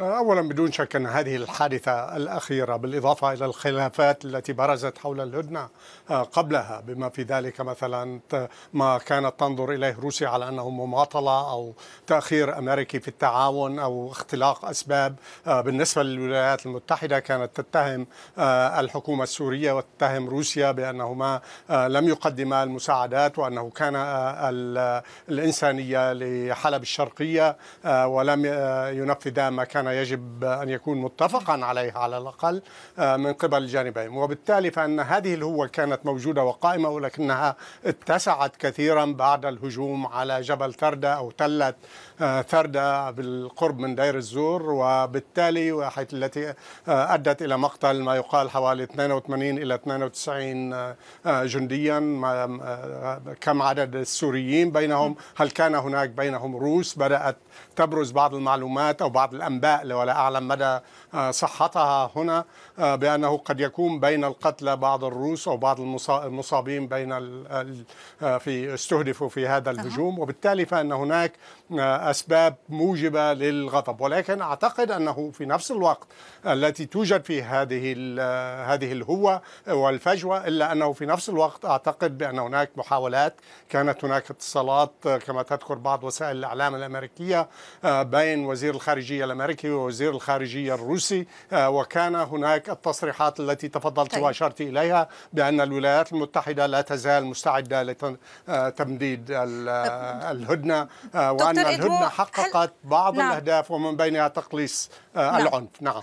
اولا بدون شك ان هذه الحادثه الاخيره بالاضافه الى الخلافات التي برزت حول الهدنه آه، قبلها بما في ذلك مثلا ما كانت تنظر اليه روسيا على انه مماطله او تاخير امريكي في التعاون او اختلاق اسباب آه، بالنسبه للولايات المتحده كانت تتهم آه، الحكومه السوريه وتتهم روسيا بانهما لم يقدما المساعدات وانه كان الانسانيه لحلب الشرقيه ولم ينفذا ما كان كان يجب أن يكون متفقا عليها على الأقل آه، من قبل الجانبين وبالتالي فأن هذه الهوة كانت موجودة وقائمة ولكنها اتسعت كثيرا بعد الهجوم على جبل تردة أو تلة آه، تردة بالقرب من دير الزور وبالتالي حيث التي آه، أدت إلى مقتل ما يقال حوالي 82 إلى 92 جنديا كم عدد السوريين بينهم هل كان هناك بينهم روس بدأت تبرز بعض المعلومات أو بعض الأنباء ولا أعلم مدى آه، صحتها هنا آه، بأنه قد يكون بين القتلى بعض الروس أو بعض المصابين بين آه، في استهدفوا في هذا الهجوم وبالتالي فإن هناك أسباب موجبة للغضب ولكن أعتقد أنه في نفس الوقت التي توجد في هذه هذه الهوة والفجوة إلا أنه في نفس الوقت أعتقد بأن هناك محاولات كانت هناك اتصالات كما تذكر بعض وسائل الإعلام الأمريكية بين وزير الخارجية الأمريكي الداخلي ووزير الخارجيه الروسي آه، وكان هناك التصريحات التي تفضلت طيب. واشرت اليها بان الولايات المتحده لا تزال مستعده لتمديد آه، آه، الهدنه وان الهدنه حققت بعض نعم. الاهداف ومن بينها تقليص نعم. العنف نعم